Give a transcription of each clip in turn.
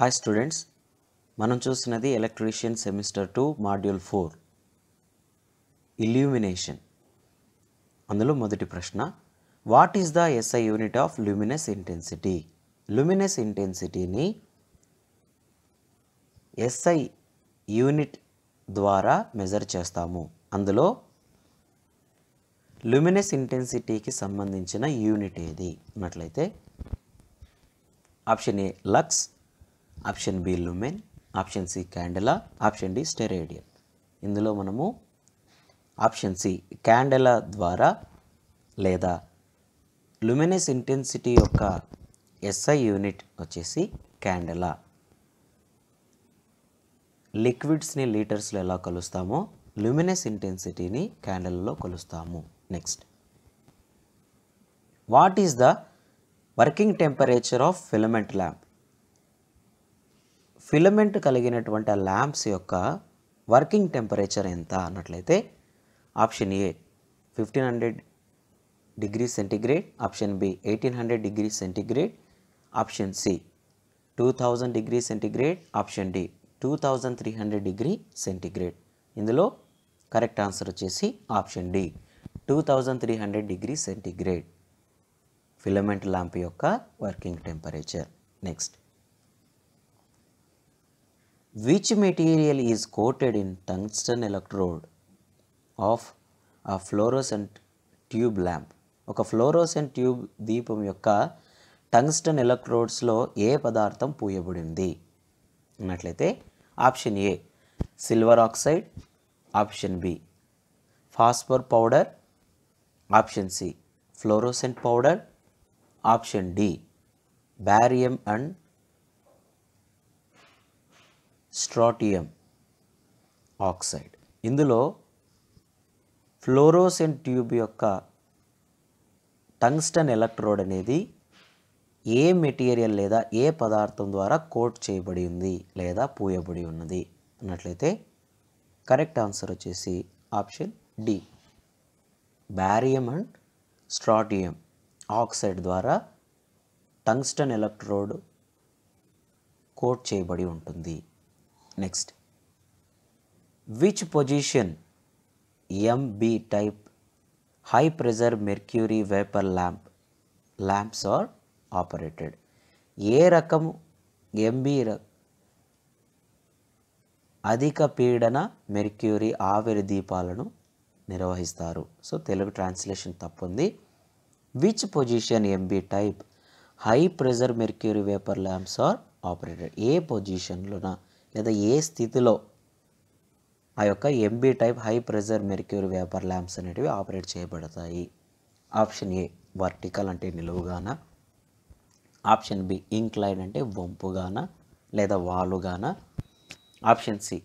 Hi students మనం చూస్తున్నది electrician semester two module four illumination అందులో మొదటి ప్రశ్న what is the SI unit of luminous intensity luminous ఇంటెన్సిటీని ఎస్ఐ యూనిట్ ద్వారా మెజర్ చేస్తాము అందులో ల్యూమినస్ ఇంటెన్సిటీకి సంబంధించిన యూనిట్ ఏది అన్నట్లయితే option A lux option B lumen option C candela option D steradian ఇందులో మనము ఆప్షన్ సి క్యాండెలా ద్వారా లేదా లుమినస్ ఇంటెన్సిటీ యొక్క ఎస్ఐ యూనిట్ వచ్చేసి క్యాండెలా లిక్విడ్స్ని లీటర్స్లో ఎలా కొలుస్తామో లుమినస్ ఇంటెన్సిటీని క్యాండల్లో కొలుస్తాము next what is the working temperature of filament lamp filament కలిగినటువంటి ఆ ల్యాంప్స్ యొక్క వర్కింగ్ టెంపరేచర్ ఎంత అన్నట్లయితే option A fifteen hundred degree centigrade option B eighteen hundred degree centigrade option C two thousand degree centigrade option D two thousand three hundred degree centigrade ఇందులో correct answer వచ్చేసి option D two thousand three hundred degree centigrade filament lamp యొక్క working temperature next which material is coated in tungsten electrode of ఆ fluorescent tube lamp ఒక fluorescent tube దీపం యొక్క tungsten ఎలక్ట్రోడ్స్లో ఏ పదార్థం పూయబడింది అన్నట్లయితే option A silver oxide option B phosphor powder option C fluorescent powder option D barium and strontium oxide ఇందులో ఫ్లోరోసెన్ ట్యూబ్ యొక్క టంగ్స్టన్ ఎలక్ట్రోడ్ అనేది ఏ మెటీరియల్ లేదా ఏ పదార్థం ద్వారా కోట్ చేయబడి ఉంది లేదా పూయబడి ఉన్నది అన్నట్లయితే కరెక్ట్ ఆన్సర్ వచ్చేసి option D barium and strontium oxide ద్వారా టంగ్స్టన్ ఎలక్ట్రోడ్ కోట్ చేయబడి ఉంటుంది Next, which position MB type high pressure mercury vapor lamp lamps are operated? ఏ రకం ఎంబీ అధిక పీడన మెర్క్యూరీ ఆవిరి దీపాలను నిర్వహిస్తారు సో తెలుగు ట్రాన్స్లేషన్ తప్పుంది which position MB type high pressure mercury vapour lamps are operated ఏ పొజిషన్లోన లేదా ఏ స్థితిలో ఆ యొక్క MB type high pressure mercury vapour lamps అనేటివి ఆపరేట్ చేయబడతాయి ఆప్షన్ ఏ వర్టికల్ అంటే నిలువుగాన ఆప్షన్ బి ఇంక్లైన్ అంటే వంపుగాన లేదా వాలుగాన ఆప్షన్ సి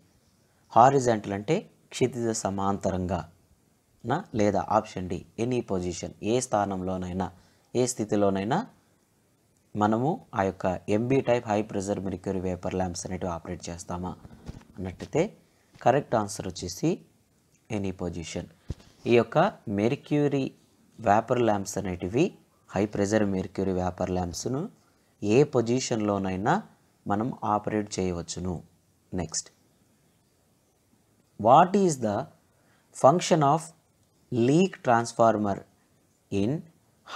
హారిజెంటల్ అంటే క్షితిజ సమాంతరంగా లేదా ఆప్షన్ డి ఎనీ పొజిషన్ ఏ స్థానంలోనైనా ఏ స్థితిలోనైనా మనము ఆ యొక్క MB type high pressure mercury vapour lamps అనేటివి ఆపరేట్ చేస్తామా అన్నట్టయితే కరెక్ట్ ఆన్సర్ వచ్చేసి ఎనీ పొజిషన్ ఈ యొక్క మెరిక్యూరీ వేపర్ ల్యాంప్స్ అనేటివి హై ప్రెజర్ మెరిక్యూరీ వేపర్ ల్యాంప్స్ను ఏ పొజిషన్లోనైనా మనం ఆపరేట్ చేయవచ్చును next what is the function of leak transformer in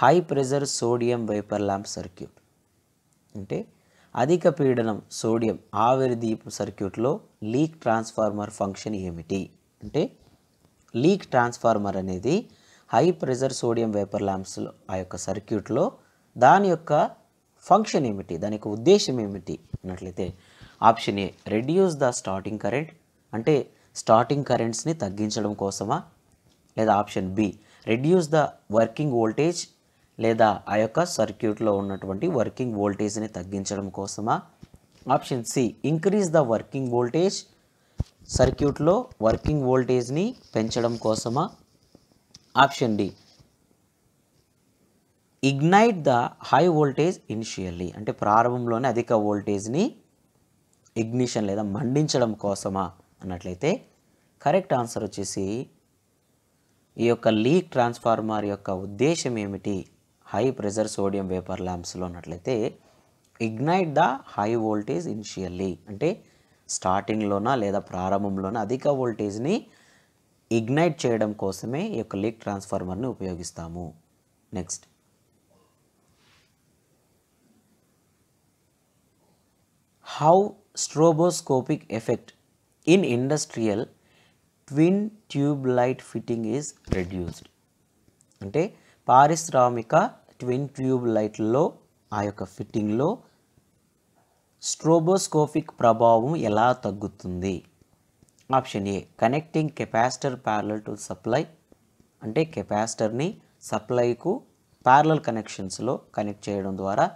high pressure sodium vapour lamp circuit అంటే అధిక పీడనం సోడియం ఆవిరి దీపు సర్క్యూట్లో లీక్ ట్రాన్స్ఫార్మర్ ఫంక్షన్ ఏమిటి అంటే లీక్ ట్రాన్స్ఫార్మర్ అనేది హై ప్రెజర్ సోడియం వేపర్ ల్యాంప్స్లో ఆ యొక్క సర్క్యూట్లో దాని యొక్క ఫంక్షన్ ఏమిటి దాని యొక్క ఉద్దేశం ఏమిటి అన్నట్లయితే option A reduce the starting current అంటే స్టార్టింగ్ కరెంట్స్ని తగ్గించడం కోసమా లేదా option B reduce the working voltage లేదా ఆ యొక్క సర్క్యూట్లో ఉన్నటువంటి వర్కింగ్ వోల్టేజ్ని తగ్గించడం కోసమా option C increase the working voltage సర్క్యూట్లో వర్కింగ్ వోల్టేజ్ని పెంచడం కోసమా option D ignite the high voltage initially అంటే ప్రారంభంలోనే అధిక వోల్టేజ్ని ఇగ్నిషన్ లేదా మండించడం కోసమా అన్నట్లయితే కరెక్ట్ ఆన్సర్ వచ్చేసి ఈ యొక్క లీక్ ట్రాన్స్ఫార్మర్ యొక్క ఉద్దేశం ఏమిటి హై ప్రెజర్ సోడియం వేపర్ ల్యాంప్స్లో ఉన్నట్లయితే ignite the high voltage initially అంటే స్టార్టింగ్లోనా లేదా ప్రారంభంలోనా అధిక వోల్టేజ్ని ఇగ్నైట్ చేయడం కోసమే ఈ యొక్క లీక్ ట్రాన్స్ఫార్మర్ని ఉపయోగిస్తాము next how stroboscopic effect in industrial twin tube light fitting is reduced అంటే పారిశ్రామిక ట్విన్ ట్యూబ్ లైట్లలో ఆ యొక్క ఫిట్టింగ్లో స్ట్రోబోస్కోపిక్ ప్రభావం ఎలా తగ్గుతుంది option A connecting capacitor parallel to supply అంటే కెపాసిటర్ని సప్లైకు ప్యారలల్ కనెక్షన్స్లో కనెక్ట్ చేయడం ద్వారా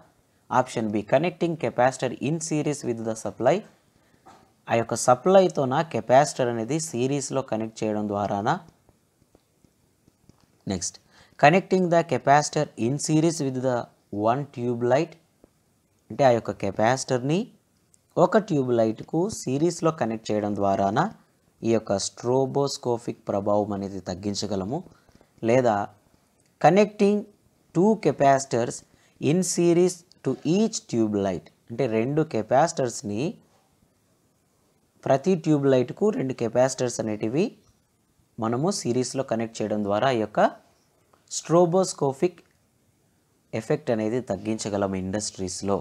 option B connecting capacitor in series with the supply ఆ యొక్క సప్లైతో నా కెపాసిటర్ అనేది సిరీస్లో కనెక్ట్ చేయడం ద్వారానా next connecting the capacitor in series with the one tube light అంటే ఆ యొక్క కెపాసిటర్ని ఒక ట్యూబ్ లైట్కు సిరీస్లో కనెక్ట్ చేయడం ద్వారాన ఈ యొక్క స్ట్రోబోస్కోఫిక్ ప్రభావం అనేది తగ్గించగలము లేదా connecting two capacitors in series to each tube light అంటే రెండు కెపాసిటర్స్ని ప్రతి ట్యూబ్ లైట్కు రెండు కెపాసిటర్స్ అనేటివి మనము సిరీస్లో కనెక్ట్ చేయడం ద్వారా ఈ యొక్క స్ట్రోబోస్కోఫిక్ ఎఫెక్ట్ అనేది తగ్గించగలం ఇండస్ట్రీస్లో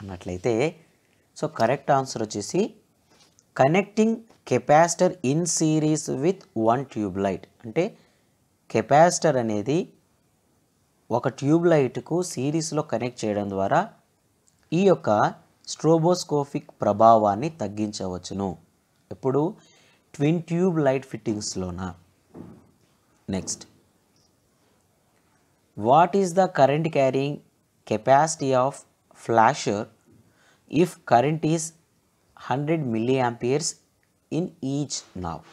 అన్నట్లయితే సో కరెక్ట్ ఆన్సర్ వచ్చేసి connecting capacitor in series with one tube light అంటే కెపాసిటర్ అనేది ఒక ట్యూబ్ లైట్కు సిరీస్లో కనెక్ట్ చేయడం ద్వారా ఈ యొక్క స్ట్రోబోస్కోఫిక్ ప్రభావాన్ని తగ్గించవచ్చును ఎప్పుడు ట్విన్ ట్యూబ్ లైట్ ఫిట్టింగ్స్లోనా next is the current current capacity of flasher if current current hundred milli amperes in each now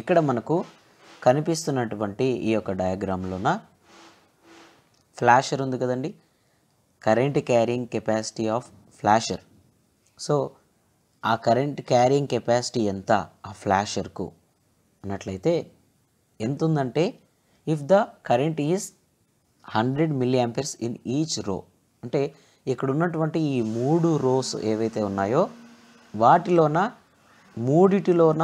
ఇక్కడ మనకు కనిపిస్తున్నటువంటి ఈ యొక్క డయాగ్రామ్లోన ఫ్లాషర్ ఉంది కదండి current carrying capacity of flasher so ఆ కరెంట్ క్యారింగ్ కెపాసిటీ ఎంత ఆ ఫ్లాషర్కు అన్నట్లయితే ఎంత ఉందంటే if the current is hundred milli amperes in each row అంటే ఇక్కడ ఉన్నటువంటి ఈ మూడు రోస్ ఏవైతే ఉన్నాయో వాటిలోన మూడిటిలోన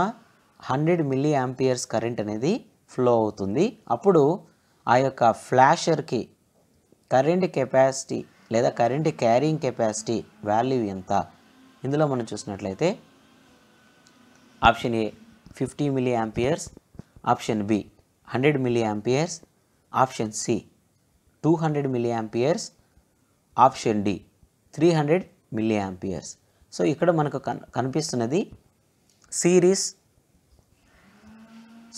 హండ్రెడ్ మిల్లీ యాంపియర్స్ కరెంట్ అనేది ఫ్లో అవుతుంది అప్పుడు ఆ యొక్క ఫ్లాషర్కి కరెంట్ కెపాసిటీ లేదా కరెంట్ క్యారింగ్ కెపాసిటీ వాల్యూ ఎంత ఇందులో మనం చూసినట్లయితే option A fifty milli amperes option B hundred milli option C two hundred milliamperes option D three hundred milliamperes so ఇక్కడ మనకు కనిపిస్తున్నది సిరీస్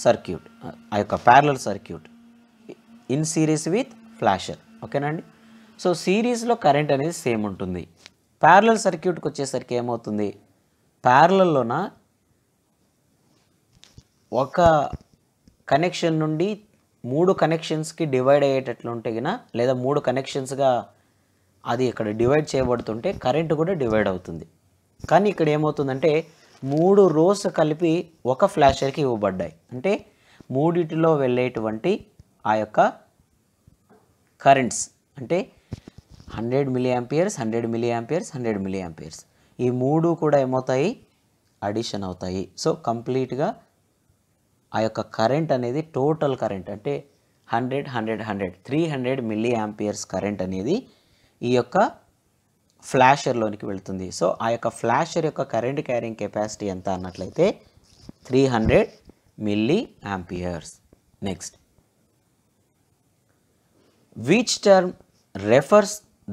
సర్క్యూట్ ఆ యొక్క parallel circuit in series with flasher ఓకేనండి సో సిరీస్లో కరెంట్ అనేది సేమ్ ఉంటుంది parallel సర్క్యూట్కి వచ్చేసరికి ఏమవుతుంది ప్యారలల్లోన ఒక కనెక్షన్ నుండి మూడు కనెక్షన్స్కి డివైడ్ అయ్యేటట్లుంటే గిన లేదా మూడు కనెక్షన్స్గా అది ఇక్కడ డివైడ్ చేయబడుతుంటే కరెంట్ కూడా డివైడ్ అవుతుంది కానీ ఇక్కడ ఏమవుతుందంటే మూడు రోస్ కలిపి ఒక ఫ్లాషర్కి ఇవ్వబడ్డాయి అంటే మూడిటిలో వెళ్ళేటువంటి ఆ యొక్క కరెంట్స్ అంటే hundred milli amperes hundred milli amperes hundred milli amperes ఈ మూడు కూడా ఏమవుతాయి అడిషన్ అవుతాయి సో కంప్లీట్గా ఆ యొక్క కరెంట్ అనేది టోటల్ కరెంట్ అంటే hundred hundred hundred three hundred milli amperes current అనేది ఈ యొక్క ఫ్లాషర్లోనికి వెళుతుంది సో ఆ యొక్క ఫ్లాషర్ యొక్క కరెంట్ క్యారింగ్ కెపాసిటీ ఎంత అన్నట్లయితే three hundred milli amperes next which term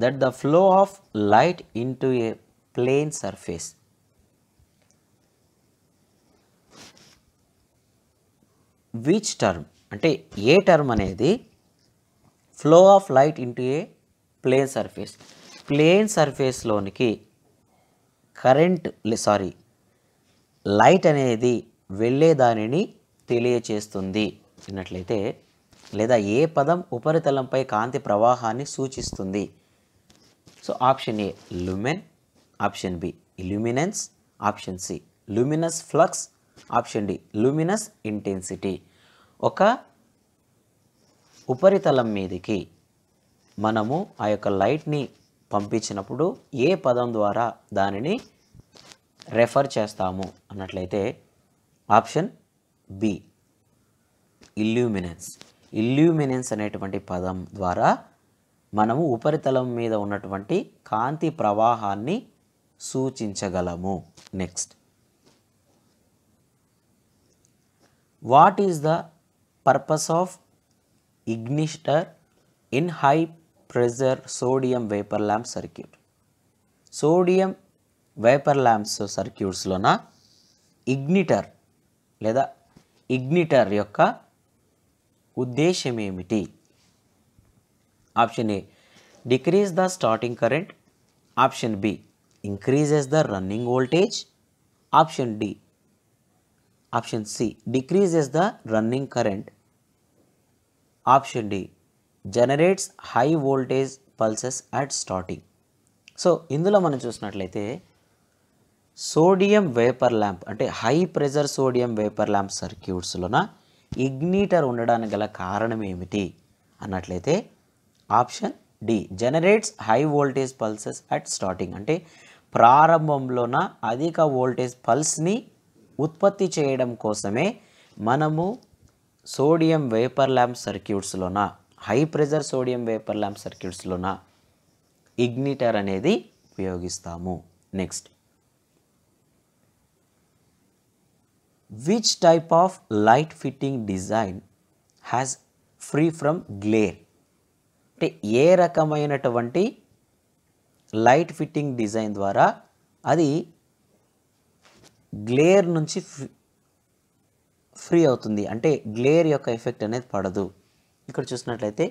that the flow of light into a plane surface which term అంటే ఏ టర్మ్ అనేది flow of light into a plane surface plane సర్ఫేస్లోనికి current sorry light అనేది వెళ్ళే దానిని తెలియచేస్తుంది అన్నట్లయితే లేదా ఏ పదం ఉపరితలంపై కాంతి ప్రవాహాన్ని సూచిస్తుంది so option A lumen option B illuminance option C luminous flux option D luminous intensity ఒక ఉపరితలం మీదకి మనము ఆ యొక్క లైట్ని పంపించినప్పుడు ఏ పదం ద్వారా దానిని రెఫర్ చేస్తాము అన్నట్లయితే ఆప్షన్ బి ఇల్యూమినెన్స్ ఇల్యూమినెన్స్ అనేటువంటి పదం ద్వారా మనము ఉపరితలం మీద ఉన్నటువంటి కాంతి ప్రవాహాన్ని సూచించగలము next what is the purpose of ignitor in high pressure sodium vapour lamp circuit sodium vapour lamps సర్క్యూట్స్లోన ఇగ్నిటర్ లేదా ఇగ్నిటర్ యొక్క ఉద్దేశం ఏమిటి option A decrease the starting current option B increases the running voltage option D C C decreases the running current option D generates high voltage pulses at starting so ఇందులో మనం చూసినట్లయితే sodium vapour lamp అంటే high pressure sodium vapour lamp సర్క్యూట్స్లోన ignitor ఉండడానికి గల కారణం ఏమిటి అన్నట్లయితే option D generates high voltage pulses at starting అంటే ప్రారంభంలోన అధిక వోల్టేజ్ పల్స్ని ఉత్పత్తి చేయడం కోసమే మనము సోడియం వేపర్ ల్యాంప్ సర్క్యూట్స్లోన high pressure sodium vapour lamp సర్క్యూట్స్లోన ఇగ్నిటర్ అనేది ఉపయోగిస్తాము next which type of light fitting design has free from glare అంటే ఏ రకమైనటువంటి లైట్ ఫిట్టింగ్ డిజైన్ ద్వారా అది గ్లేర్ నుంచి ఫ్రీ అవుతుంది అంటే గ్లేర్ యొక్క ఎఫెక్ట్ అనేది పడదు ఇక్కడ చూసినట్లయితే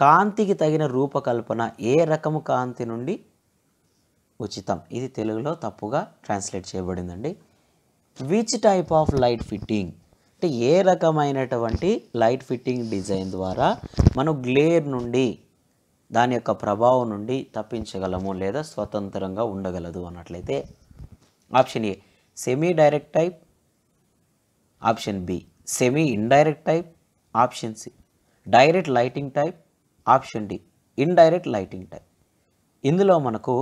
కాంతికి తగిన రూపకల్పన ఏ రకము కాంతి నుండి ఉచితం ఇది తెలుగులో తప్పుగా ట్రాన్స్లేట్ చేయబడిందండి which type of light fitting అంటే ఏ రకమైనటువంటి లైట్ ఫిట్టింగ్ డిజైన్ ద్వారా మనం గ్లేర్ నుండి దాని యొక్క ప్రభావం నుండి తప్పించగలము లేదా స్వతంత్రంగా ఉండగలదు అన్నట్లయితే option A semi direct type option B semi indirect type option C direct lighting type option D indirect lighting type ఇందులో మనకు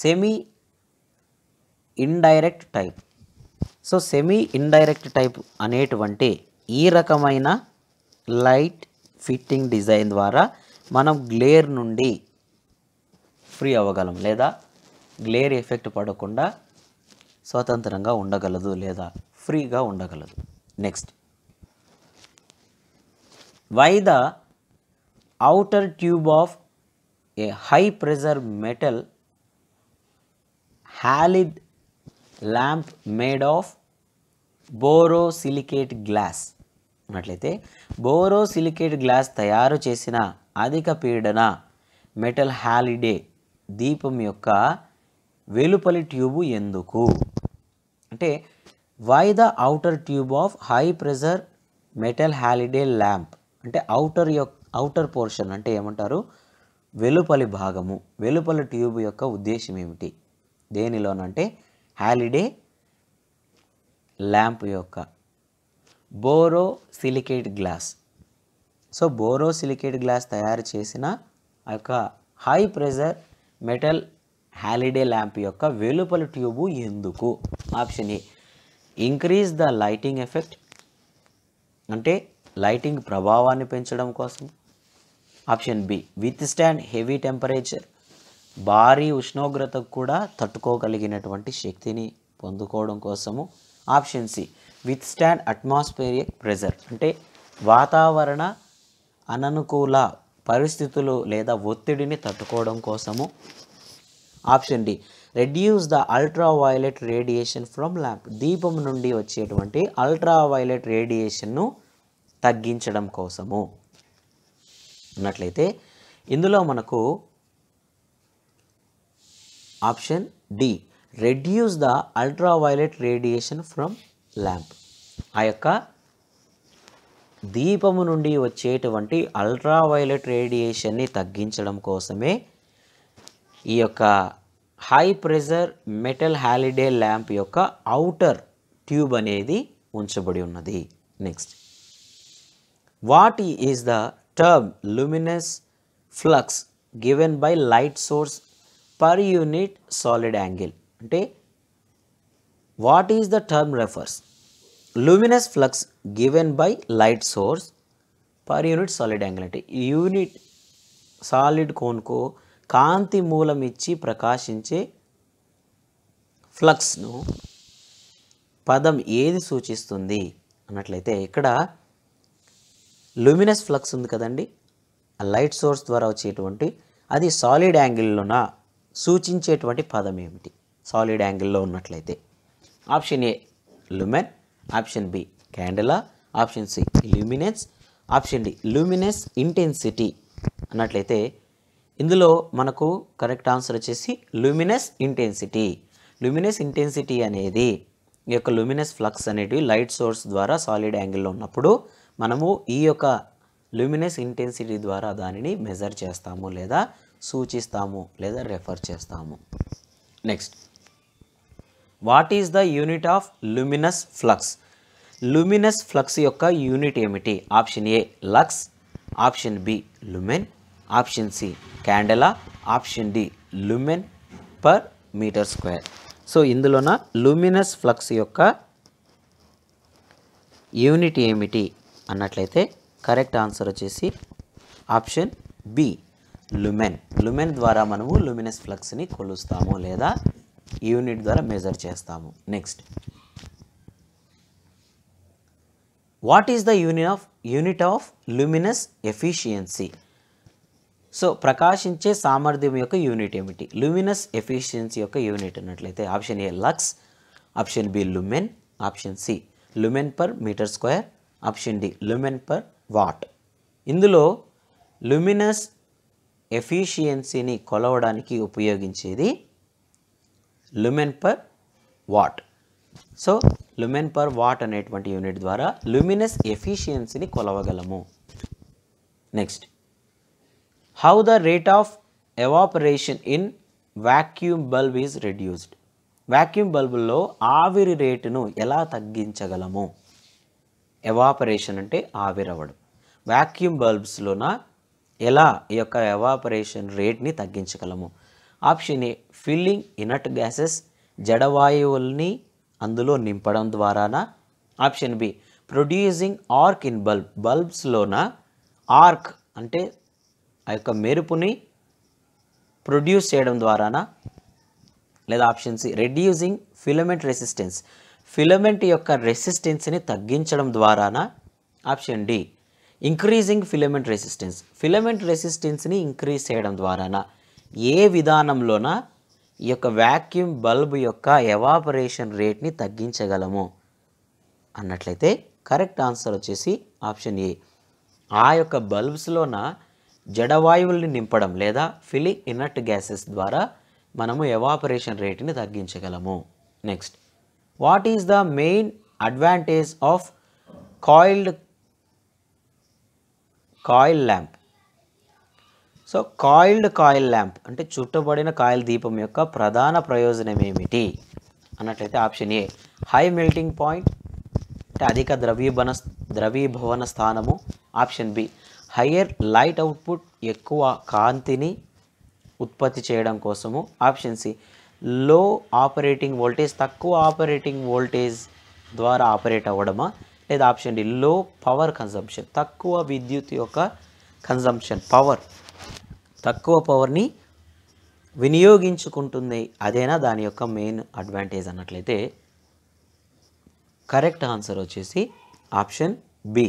semi indirect type so semi indirect type అనేటువంటి ఈ రకమైన లైట్ ఫిట్టింగ్ డిజైన్ ద్వారా మనం గ్లేర్ నుండి free అవ్వగలం లేదా glare effect పడకుండా స్వతంత్రంగా ఉండగలదు లేదా ఫ్రీగా ఉండగలదు next why the outer tube of a high pressure metal halide lamp made of borosilicate glass అన్నట్లయితే బోరోసిలికేట్ గ్లాస్ తయారు చేసిన అధిక పీడన మెటల్ హాలిడే దీపం యొక్క వెలుపలి ట్యూబు ఎందుకు అంటే why the outer tube of high pressure metal halide lamp అంటే ఔటర్ యొక్క ఔటర్ పోర్షన్ అంటే ఏమంటారు వెలుపలి భాగము వెలుపలి ట్యూబ్ యొక్క ఉద్దేశం ఏమిటి దేనిలోనంటే హాలిడే ల్యాంప్ యొక్క borosilicate glass so borosilicate glass తయారు చేసిన ఆ యొక్క high pressure metal halide lamp యొక్క వెలుపల ట్యూబు ఎందుకు option A increase the lighting effect అంటే లైటింగ్ ప్రభావాన్ని పెంచడం కోసం option B withstand heavy temperature భారీ ఉష్ణోగ్రతకు కూడా తట్టుకోగలిగినటువంటి శక్తిని పొందుకోవడం కోసము option C withstand atmospheric pressure అంటే వాతావరణ అననుకూల పరిస్థితులు లేదా ఒత్తిడిని తట్టుకోవడం కోసము option D reduce the ultraviolet radiation from lamp దీపం నుండి వచ్చేటువంటి అల్ట్రావైలెట్ రేడియేషన్ను తగ్గించడం కోసము ఉన్నట్లయితే ఇందులో మనకు option D reduce the ultraviolet radiation from lamp ఆ యొక్క దీపము నుండి వచ్చేటువంటి అల్ట్రావైలెట్ రేడియేషన్ని తగ్గించడం కోసమే ఈ యొక్క high pressure metal halide lamp యొక్క అవుటర్ ట్యూబ్ అనేది ఉంచబడి ఉన్నది next what is the term luminous flux given by light source per unit solid angle అంటే what is the term refers luminous flux given by light source per unit solid angle అంటే unit solid కోన్కో కాంతి మూలం ఇచ్చి ప్రకాశించే ఫ్లక్స్ను పదం ఏది సూచిస్తుంది అన్నట్లయితే ఇక్కడ లూమినస్ ఫ్లక్స్ ఉంది కదండి ఆ లైట్ సోర్స్ ద్వారా వచ్చేటువంటి అది సాలిడ్ యాంగిల్లోన సూచించేటువంటి పదం ఏమిటి సాలిడ్ యాంగిల్లో ఉన్నట్లయితే option A lumen option B candela option C luminance option D luminous intensity అన్నట్లయితే ఇందులో మనకు కరెక్ట్ ఆన్సర్ వచ్చేసి లూమినస్ ఇంటెన్సిటీ లూమినస్ ఇంటెన్సిటీ అనేది ఈ యొక్క లూమినస్ ఫ్లక్స్ అనేటివి లైట్ సోర్స్ ద్వారా సాలిడ్ యాంగిల్లో ఉన్నప్పుడు మనము ఈ యొక్క లూమినస్ ఇంటెన్సిటీ ద్వారా దానిని మెజర్ చేస్తాము లేదా సూచిస్తాము లేదా రెఫర్ చేస్తాము next what is the unit of luminous flux luminous flux యొక్క యూనిట్ ఏమిటి option A lux option B lumen option C candela option D lumen per metre square so ఇందులోన లూమినస్ ఫ్లక్స్ యొక్క unit ఏమిటి అన్నట్లయితే correct answer వచ్చేసి option B lumen lumen ద్వారా మనము Luminous ఫ్లక్స్ని కొలుస్తాము లేదా యూనిట్ ద్వారా మెజర్ చేస్తాము next what is the unit of unit of luminous efficiency so ప్రకాశించే సామర్థ్యం యొక్క యూనిట్ ఏమిటి లూమినస్ ఎఫిషియన్సీ యొక్క యూనిట్ అన్నట్లయితే option A lux option B lumen option C lumen per metre square option D lumen per watt ఇందులో luminous ఎఫిషియన్సీని కొలవడానికి ఉపయోగించేది lumen per watt so lumen per watt అనేటువంటి యూనిట్ ద్వారా లుమినస్ ఎఫిషియన్సీని కొలవగలము next how the rate of evaporation in vacuum bulb is reduced vacuum బల్బుల్లో ఆవిరి రేటును ఎలా తగ్గించగలము ఎవాపరేషన్ అంటే ఆవిరవడం వ్యాక్యూమ్ బల్బ్స్లోన ఎలా ఈ యొక్క ఎవాపరేషన్ రేట్ని తగ్గించగలము option A filling inert gases జడవాయువుల్ని అందులో నింపడం ద్వారాన option B producing arc in bulb బల్బ్స్లోన ఆర్క్ అంటే ఆ యొక్క మెరుపుని ప్రొడ్యూస్ చేయడం ద్వారాన లేదా option C reducing filament resistance filament యొక్క రెసిస్టెన్స్ని తగ్గించడం ద్వారాన option D increasing filament resistance filament రెసిస్టెన్స్ని ఇంక్రీజ్ చేయడం ద్వారాన ఏ విధానంలోన ఈ యొక్క వ్యాక్యూమ్ బల్బ్ యొక్క ఎవాపరేషన్ రేట్ని తగ్గించగలము అన్నట్లయితే కరెక్ట్ ఆన్సర్ వచ్చేసి ఆప్షన్ ఏ ఆ యొక్క బల్బ్స్లోన జడవాయువుల్ని నింపడం లేదా ఫిలింగ్ ఇనర్ట్ గ్యాసెస్ ద్వారా మనము ఎవాపరేషన్ రేట్ని తగ్గించగలము next what is the main advantage of coiled coil lamp so coiled coil lamp అంటే చుట్టబడిన కాయిల్ దీపం యొక్క ప్రధాన ప్రయోజనం ఏమిటి అన్నట్లయితే option A high melting point అంటే అధిక ద్రవీభన ద్రవీభవన స్థానము option B higher light output ఎక్కువ కాంతిని ఉత్పత్తి చేయడం కోసము option C low operating voltage తక్కువ ఆపరేటింగ్ వోల్టేజ్ ద్వారా ఆపరేట్ అవ్వడమా లేదా option D low power consumption తక్కువ విద్యుత్ యొక్క కన్సంప్షన్ పవర్ తక్కువ పవర్ని వినియోగించుకుంటుంది అదేనా దాని యొక్క మెయిన్ అడ్వాంటేజ్ అన్నట్లయితే కరెక్ట్ ఆన్సర్ వచ్చేసి option B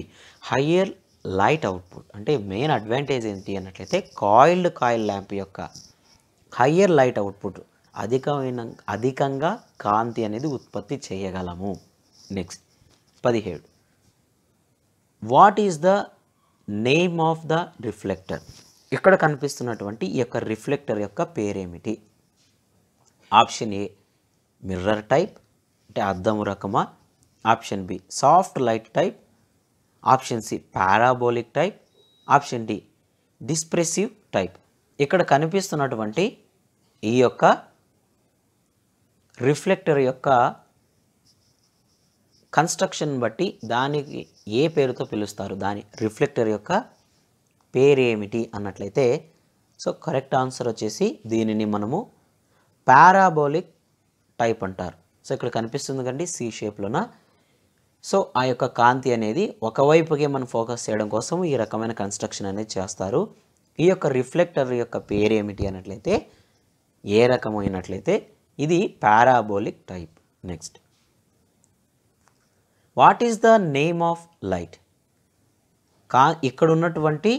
higher light output అంటే మెయిన్ అడ్వాంటేజ్ ఏంటి అన్నట్లయితే కాయిల్డ్ కాయిల్ ల్యాంప్ యొక్క హయ్యర్ లైట్ అవుట్పుట్ అధికమైన అధికంగా కాంతి అనేది ఉత్పత్తి చేయగలము నెక్స్ట్ పదిహేడు what is the name of the reflector ఇక్కడ కనిపిస్తున్నటువంటి ఈ యొక్క రిఫ్లెక్టర్ యొక్క పేరేమిటి ఆప్షన్ ఏ మిర్రర్ టైప్ అంటే అద్దము రకమా option B soft light type option C parabolic type option D dispersive type ఇక్కడ కనిపిస్తున్నటువంటి ఈ యొక్క రిఫ్లెక్టర్ యొక్క కన్స్ట్రక్షన్ బట్టి దానికి ఏ పేరుతో పిలుస్తారు దాని రిఫ్లెక్టర్ యొక్క పేరు ఏమిటి అన్నట్లయితే సో కరెక్ట్ ఆన్సర్ వచ్చేసి దీనిని మనము పారాబోలిక్ టైప్ అంటారు సో ఇక్కడ కనిపిస్తుంది కండి సి షేప్లోన సో ఆ యొక్క కాంతి అనేది ఒకవైపుకి మనం ఫోకస్ చేయడం కోసం ఈ రకమైన కన్స్ట్రక్షన్ అనేది చేస్తారు ఈ యొక్క రిఫ్లెక్టర్ యొక్క పేరు ఏమిటి అన్నట్లయితే ఏ రకమైనట్లయితే ఇది parabolic type next what is the name of light కా ఇక్కడ ఉన్నటువంటి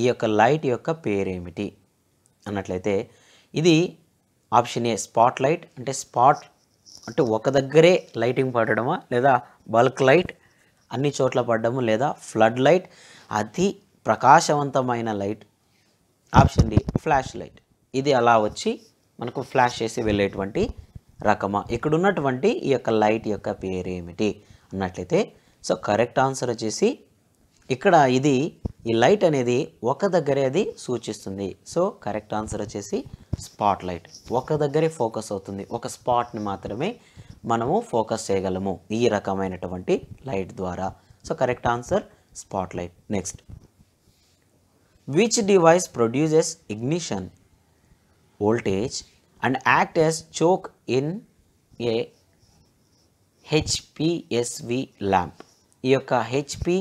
ఈ యొక్క లైట్ యొక్క పేరేమిటి అన్నట్లయితే ఇది ఆప్షన్ ఏ స్పాట్ లైట్ అంటే స్పాట్ అంటే ఒక దగ్గరే లైటింగ్ పడడమా లేదా బల్క్ లైట్ అన్ని చోట్ల పడ్డము లేదా ఫ్లడ్ లైట్ అతి ప్రకాశవంతమైన light option D flash light ఇది అలా వచ్చి మనకు ఫ్లాష్ చేసి వెళ్ళేటువంటి రకమా ఇక్కడ ఉన్నటువంటి ఈ యొక్క లైట్ యొక్క పేరు ఏమిటి అన్నట్లయితే సో కరెక్ట్ ఆన్సర్ వచ్చేసి ఇక్కడ ఇది ఈ లైట్ అనేది ఒక దగ్గరే అది సూచిస్తుంది సో కరెక్ట్ ఆన్సర్ వచ్చేసి స్పాట్ లైట్ ఒక దగ్గరే ఫోకస్ అవుతుంది ఒక స్పాట్ని మాత్రమే మనము ఫోకస్ చేయగలము ఈ రకమైనటువంటి లైట్ ద్వారా so correct answer spot light next which device produces ignition voltage and act as choke in a HPSV lamp ఈ యొక్క హెచ్పి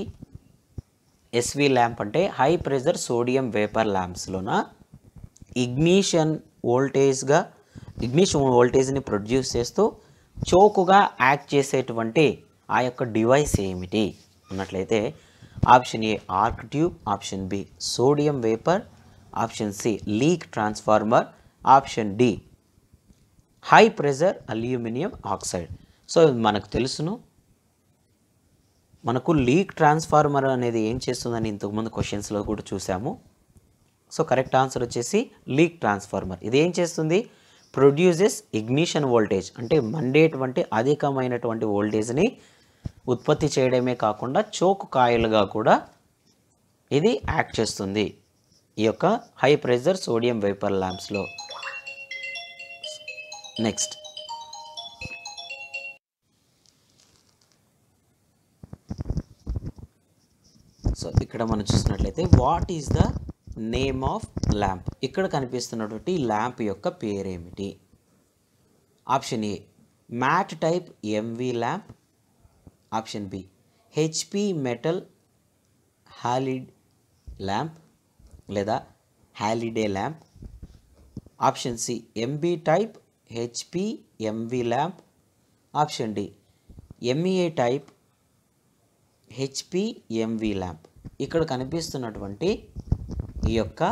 ఎస్వి ల్యాంప్ అంటే హై ప్రెజర్ సోడియం వేపర్ ల్యాంప్స్లోన ఇగ్నిషన్ వోల్టేజ్గా ఇగ్నిషన్ వోల్టేజ్ని ప్రొడ్యూస్ చేస్తూ చోకుగా యాక్ట్ చేసేటువంటి ఆ యొక్క డివైస్ ఏమిటి అన్నట్లయితే option A arc tube option B sodium vapour option C leak transformer option D high pressure aluminium oxide so మనకు తెలుసును మనకు లీక్ ట్రాన్స్ఫార్మర్ అనేది ఏం చేస్తుందని ఇంతకుముందు క్వశ్చన్స్లో కూడా చూసాము సో కరెక్ట్ ఆన్సర్ వచ్చేసి లీక్ ట్రాన్స్ఫార్మర్ ఇది ఏం చేస్తుంది ప్రొడ్యూసెస్ ఇగ్నిషన్ వోల్టేజ్ అంటే మండేటువంటి అధికమైనటువంటి వోల్టేజ్ని ఉత్పత్తి చేయడమే కాకుండా చోకు కాయలుగా కూడా ఇది యాక్ట్ చేస్తుంది ఈ యొక్క హై ప్రెజర్ సోడియం వేపర్ ల్యాంప్స్లో నెక్స్ట్ సో ఇక్కడ మనం చూసినట్లయితే what is the name of lamp ఇక్కడ కనిపిస్తున్నటువంటి ల్యాంప్ యొక్క పేరేమిటి option A mat type MV lamp option B HP metal halide lamp లేదా holiday lamp option C MB type HP MV lamp option D MEA e type HP MV lamp ఇక్కడ కనిపిస్తున్నటువంటి ఈ యొక్క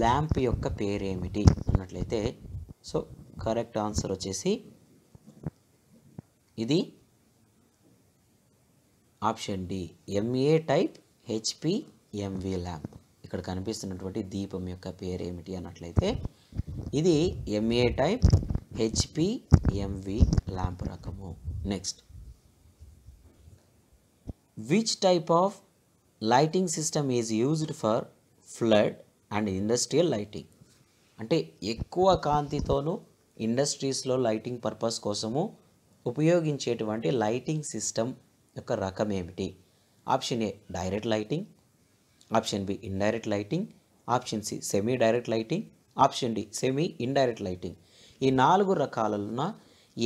lamp యొక్క పేరేమిటి అన్నట్లయితే సో కరెక్ట్ ఆన్సర్ వచ్చేసి ఇది option D MA type HP MV lamp ఇక్కడ కనిపిస్తున్నటువంటి దీపం యొక్క పేరు ఏమిటి అన్నట్లయితే ఇది MA type HP MV lamp రకము next which type of lighting system is used for flood and industrial lighting అంటే ఎక్కువ కాంతితోనూ ఇండస్ట్రీస్లో లైటింగ్ పర్పస్ కోసము ఉపయోగించేటువంటి లైటింగ్ సిస్టమ్ యొక్క రకం ఏమిటి option A direct lighting option B indirect lighting option C semi direct lighting option D semi indirect lighting ఈ నాలుగు రకాలన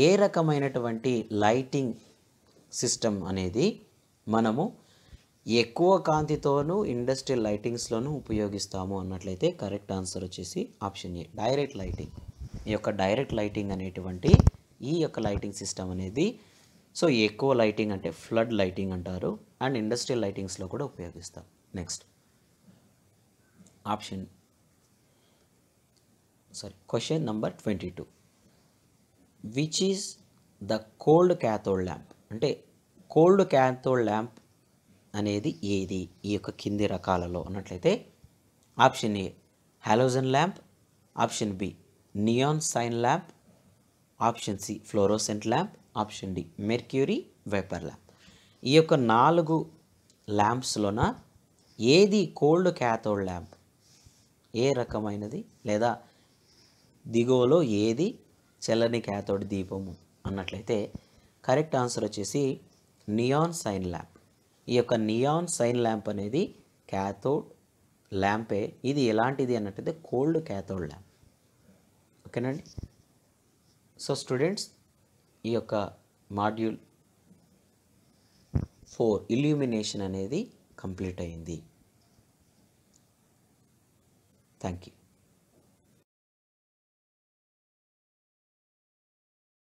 ఏ రకమైనటువంటి lighting system అనేది మనము ఎక్కువ కాంతితోనూ ఇండస్ట్రియల్ లైటింగ్స్లోనూ ఉపయోగిస్తాము అన్నట్లయితే కరెక్ట్ ఆన్సర్ వచ్చేసి ఆప్షన్ ఏ డైరెక్ట్ లైటింగ్ ఈ యొక్క డైరెక్ట్ లైటింగ్ అనేటువంటి ఈ యొక్క లైటింగ్ సిస్టమ్ అనేది సో ఎక్కువ లైటింగ్ అంటే ఫ్లడ్ లైటింగ్ అంటారు అండ్ ఇండస్ట్రియల్ లైటింగ్స్లో కూడా ఉపయోగిస్తాం next option sorry question number twenty two which is the cold cathode lamp అంటే కోల్డ్ క్యాథోడ్ ల్యాంప్ అనేది ఏది ఈ యొక్క కింది రకాలలో ఉన్నట్లయితే option A halogen lamp option B neon sign lamp option C fluorescent lamp option D mercury vapour lamp ఈ యొక్క నాలుగు ల్యాంప్స్లోన ఏది కోల్డ్ క్యాథోడ్ ల్యాంప్ ఏ రకమైనది లేదా దిగువలో ఏది చల్లని క్యాథోడ్ దీపము అన్నట్లయితే కరెక్ట్ ఆన్సర్ వచ్చేసి నియాన్ సైన్ ల్యాంప్ ఈ యొక్క నియాన్ సైన్ ల్యాంప్ అనేది క్యాథోడ్ ల్యాంపే ఇది ఎలాంటిది అన్నట్టయితే కోల్డ్ క్యాథోడ్ ల్యాంప్ ఓకేనండి సో స్టూడెంట్స్ ఈ యొక్క మాడ్యూల్ ఫోర్ ఇల్యూమినేషన్ అనేది కంప్లీట్ అయింది థ్యాంక్ యూ